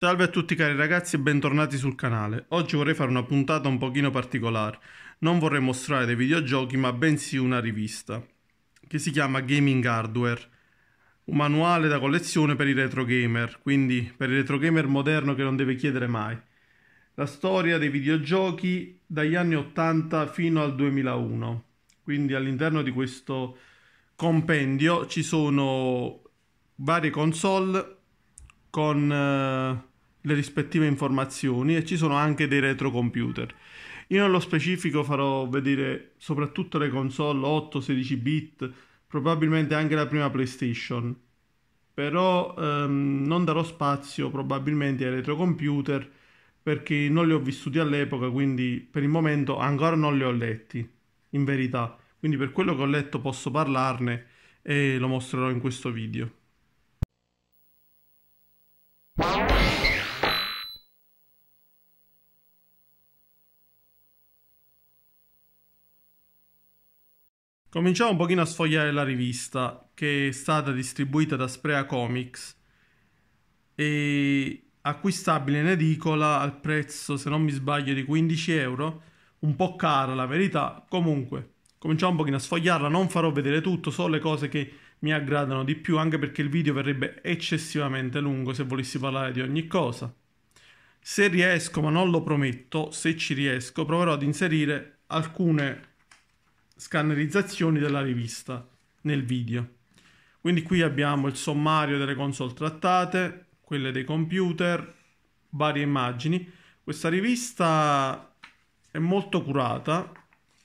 Salve a tutti cari ragazzi e bentornati sul canale. Oggi vorrei fare una puntata un pochino particolare. Non vorrei mostrare dei videogiochi ma bensì una rivista che si chiama Gaming Hardware, un manuale da collezione per i retro gamer, quindi per il retro gamer moderno che non deve chiedere mai. La storia dei videogiochi dagli anni 80 fino al 2001. Quindi all'interno di questo compendio ci sono varie console con eh, le rispettive informazioni e ci sono anche dei retrocomputer. Io nello specifico farò vedere soprattutto le console 8, 16 bit, probabilmente anche la prima PlayStation, però ehm, non darò spazio probabilmente ai retrocomputer perché non li ho vissuti all'epoca, quindi per il momento ancora non li ho letti, in verità. Quindi per quello che ho letto posso parlarne e lo mostrerò in questo video. Cominciamo un pochino a sfogliare la rivista che è stata distribuita da Sprea Comics e acquistabile in edicola al prezzo, se non mi sbaglio, di 15 euro. Un po' cara la verità, comunque cominciamo un pochino a sfogliarla, non farò vedere tutto, solo le cose che mi aggradano di più, anche perché il video verrebbe eccessivamente lungo se volessi parlare di ogni cosa. Se riesco, ma non lo prometto, se ci riesco, proverò ad inserire alcune scannerizzazioni della rivista nel video. Quindi qui abbiamo il sommario delle console trattate, quelle dei computer, varie immagini. Questa rivista è molto curata,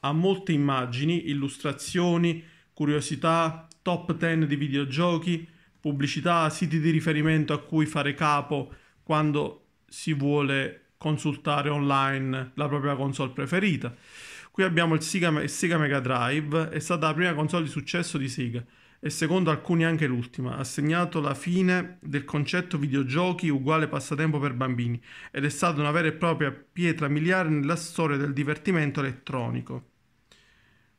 ha molte immagini, illustrazioni, curiosità, top 10 di videogiochi, pubblicità, siti di riferimento a cui fare capo quando si vuole consultare online la propria console preferita. Qui abbiamo il Sega, il Sega Mega Drive, è stata la prima console di successo di Sega e secondo alcuni anche l'ultima. Ha segnato la fine del concetto videogiochi uguale passatempo per bambini ed è stata una vera e propria pietra miliare nella storia del divertimento elettronico.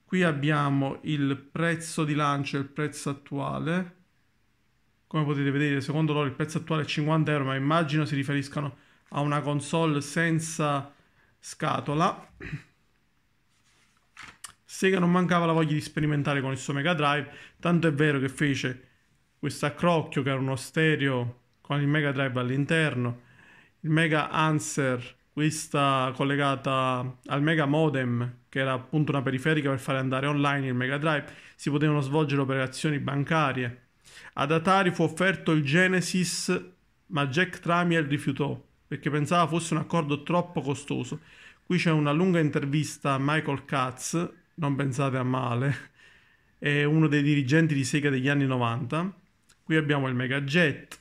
Qui abbiamo il prezzo di lancio e il prezzo attuale. Come potete vedere, secondo loro il prezzo attuale è 50 euro, ma immagino si riferiscano a una console senza scatola. Sega non mancava la voglia di sperimentare con il suo Mega Drive, tanto è vero che fece questo accrocchio che era uno stereo con il Mega Drive all'interno, il Mega Answer, questa collegata al Mega Modem, che era appunto una periferica per fare andare online il Mega Drive, si potevano svolgere operazioni bancarie. Ad Atari fu offerto il Genesis, ma Jack Tramiel rifiutò perché pensava fosse un accordo troppo costoso. Qui c'è una lunga intervista a Michael Katz non pensate a male, è uno dei dirigenti di Sega degli anni 90. Qui abbiamo il Mega Jet,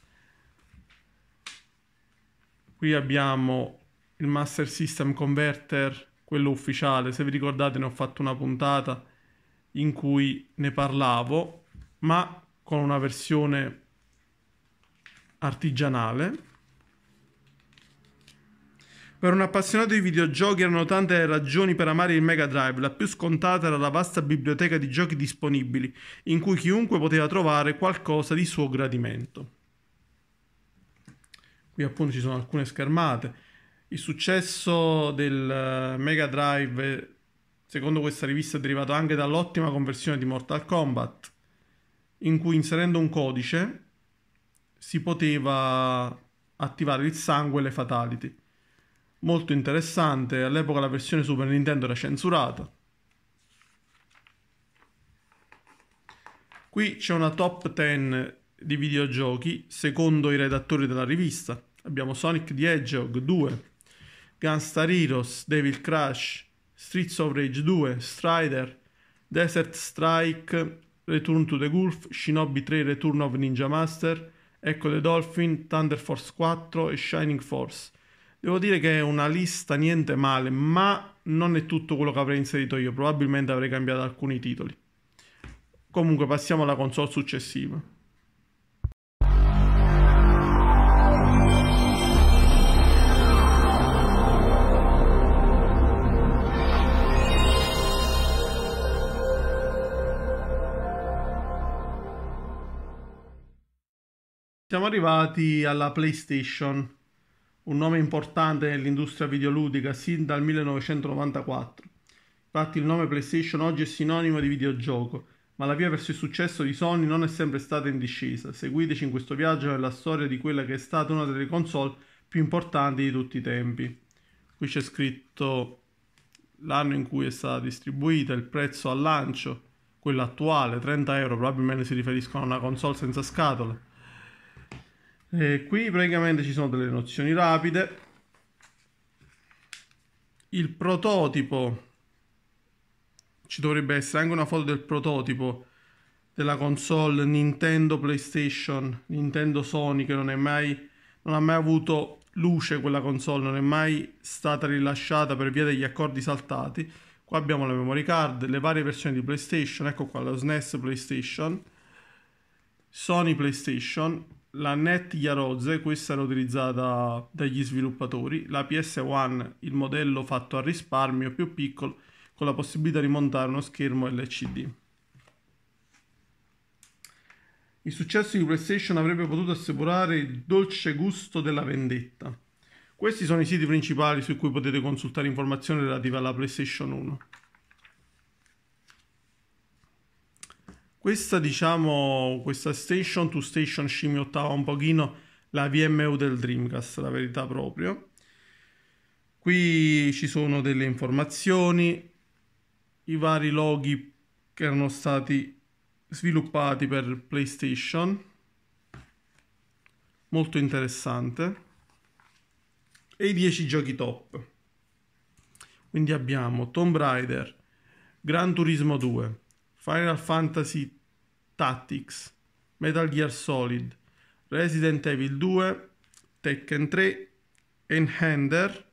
qui abbiamo il Master System Converter, quello ufficiale, se vi ricordate ne ho fatto una puntata in cui ne parlavo, ma con una versione artigianale. Per un appassionato di videogiochi erano tante le ragioni per amare il Mega Drive, la più scontata era la vasta biblioteca di giochi disponibili, in cui chiunque poteva trovare qualcosa di suo gradimento. Qui appunto ci sono alcune schermate. Il successo del eh, Mega Drive, secondo questa rivista, è derivato anche dall'ottima conversione di Mortal Kombat, in cui inserendo un codice si poteva attivare il sangue e le fatality molto interessante. All'epoca la versione Super Nintendo era censurata. Qui c'è una top 10 di videogiochi secondo i redattori della rivista. Abbiamo Sonic the Hedgehog 2, Gunstar Heroes, Devil Crash, Streets of Rage 2, Strider, Desert Strike, Return to the Gulf, Shinobi 3 Return of Ninja Master, Echo the Dolphin, Thunder Force 4 e Shining Force. Devo dire che è una lista niente male, ma non è tutto quello che avrei inserito io. Probabilmente avrei cambiato alcuni titoli. Comunque passiamo alla console successiva. Siamo arrivati alla PlayStation un nome importante nell'industria videoludica sin dal 1994. Infatti il nome PlayStation oggi è sinonimo di videogioco, ma la via verso il successo di Sony non è sempre stata in discesa. Seguiteci in questo viaggio nella storia di quella che è stata una delle console più importanti di tutti i tempi. Qui c'è scritto l'anno in cui è stata distribuita, il prezzo al lancio, quello attuale, 30 euro, probabilmente si riferiscono a una console senza scatola. E qui praticamente ci sono delle nozioni rapide. Il prototipo, ci dovrebbe essere anche una foto del prototipo della console Nintendo PlayStation, Nintendo Sony che non è mai non ha mai avuto luce quella console, non è mai stata rilasciata per via degli accordi saltati. Qua abbiamo la memory card, le varie versioni di PlayStation, ecco qua lo SNES PlayStation, Sony PlayStation, la NET Yaroze, questa era utilizzata dagli sviluppatori, la PS1 il modello fatto a risparmio più piccolo con la possibilità di montare uno schermo LCD. Il successo di PlayStation avrebbe potuto assicurare il dolce gusto della vendetta. Questi sono i siti principali su cui potete consultare informazioni relative alla PlayStation 1. Questa, diciamo, questa station to station scimmiottava un pochino la VMU del Dreamcast, la verità proprio. Qui ci sono delle informazioni, i vari loghi che erano stati sviluppati per PlayStation. Molto interessante. E i 10 giochi top. Quindi abbiamo Tomb Raider, Gran Turismo 2, Final Fantasy Tactics, Metal Gear Solid, Resident Evil 2, Tekken 3, Enhander,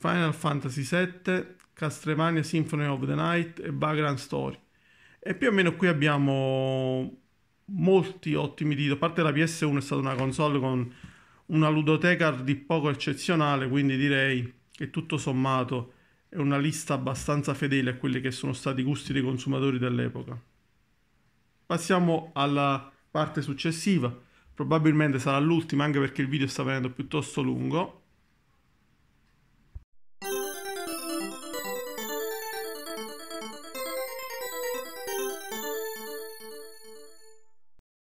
Final Fantasy VII, Castlevania Symphony of the Night e Background Story. E più o meno qui abbiamo molti ottimi titoli. A parte la PS1 è stata una console con una ludoteca di poco eccezionale, quindi direi che tutto sommato è una lista abbastanza fedele a quelli che sono stati i gusti dei consumatori dell'epoca. Passiamo alla parte successiva, probabilmente sarà l'ultima anche perché il video sta venendo piuttosto lungo.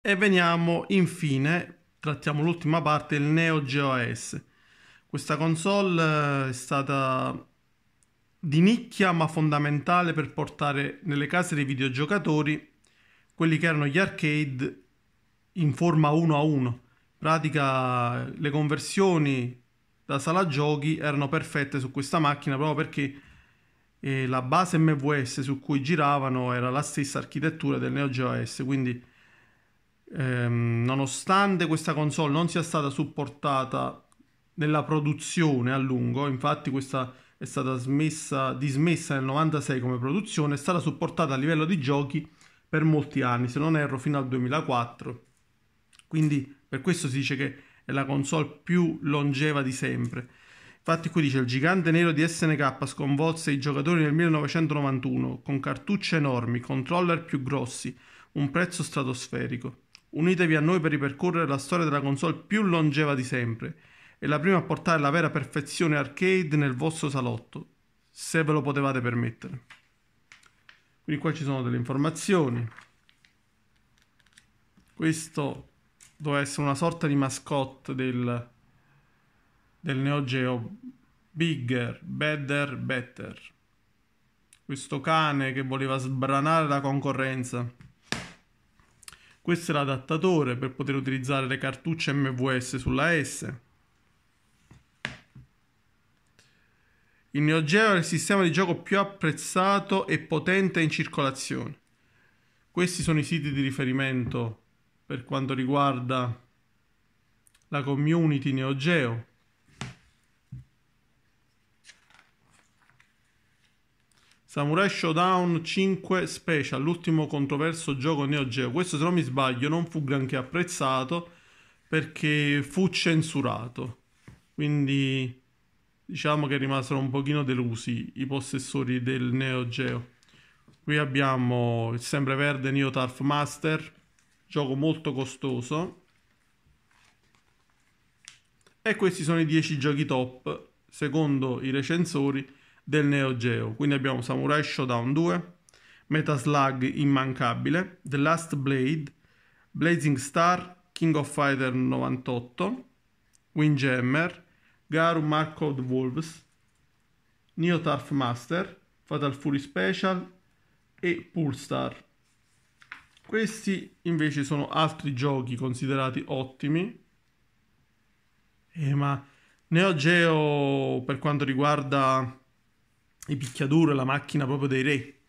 E veniamo infine, trattiamo l'ultima parte, il Neo Geo AS. Questa console eh, è stata di nicchia ma fondamentale per portare nelle case dei videogiocatori quelli che erano gli arcade in forma 1 a 1. In pratica le conversioni da sala giochi erano perfette su questa macchina proprio perché eh, la base MVS su cui giravano era la stessa architettura del Neo Geo S, quindi ehm, nonostante questa console non sia stata supportata nella produzione a lungo, infatti questa è stata smessa, dismessa nel 96 come produzione, è stata supportata a livello di giochi per molti anni, se non erro fino al 2004. Quindi per questo si dice che è la console più longeva di sempre. Infatti qui dice il gigante nero di SNK sconvolse i giocatori nel 1991 con cartucce enormi, controller più grossi, un prezzo stratosferico. Unitevi a noi per ripercorrere la storia della console più longeva di sempre e la prima a portare la vera perfezione arcade nel vostro salotto, se ve lo potevate permettere. Quindi qua ci sono delle informazioni. Questo doveva essere una sorta di mascotte del, del Neo Geo Bigger, Better, Better. Questo cane che voleva sbranare la concorrenza. Questo è l'adattatore per poter utilizzare le cartucce MVS sulla S. Il Neo Geo è il sistema di gioco più apprezzato e potente in circolazione. Questi sono i siti di riferimento per quanto riguarda la community Neo Geo. Samurai Showdown 5 Special, l'ultimo controverso gioco Neo Geo. Questo, se non mi sbaglio, non fu granché apprezzato perché fu censurato. Quindi diciamo che rimasero un pochino delusi i possessori del Neo Geo. Qui abbiamo il sempreverde Neo Tarf Master, gioco molto costoso. E questi sono i 10 giochi top, secondo i recensori, del Neo Geo. Quindi abbiamo Samurai Showdown 2, Meta Slug immancabile, The Last Blade, Blazing Star, King of Fighter 98, Windjammer, Garu Markov Wolves, Neo Turf Master, Fatal Fury Special e Pulstar. Questi invece sono altri giochi considerati ottimi. Eh, ma Neo Geo per quanto riguarda i picchiaduro e la macchina proprio dei re.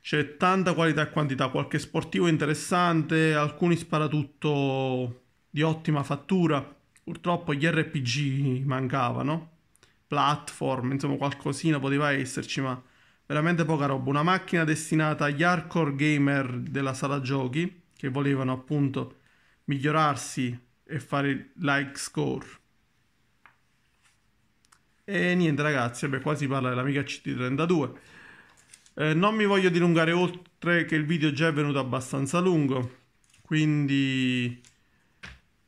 C'è tanta qualità e quantità, qualche sportivo interessante, alcuni sparatutto di ottima fattura. Purtroppo gli RPG mancavano, platform, insomma qualcosina poteva esserci, ma veramente poca roba. Una macchina destinata agli hardcore gamer della sala giochi che volevano appunto migliorarsi e fare like score. E niente ragazzi, beh, qua si parla dell'amica CT32. Eh, non mi voglio dilungare oltre che il video già è venuto abbastanza lungo, quindi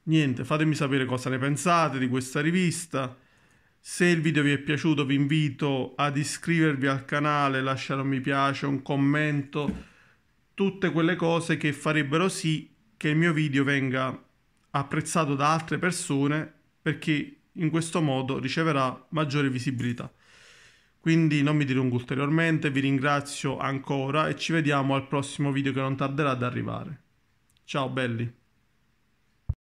Niente, fatemi sapere cosa ne pensate di questa rivista. Se il video vi è piaciuto vi invito ad iscrivervi al canale, lasciare un mi piace, un commento, tutte quelle cose che farebbero sì che il mio video venga apprezzato da altre persone perché in questo modo riceverà maggiore visibilità. Quindi non mi dilungo ulteriormente, vi ringrazio ancora e ci vediamo al prossimo video che non tarderà ad arrivare. Ciao belli!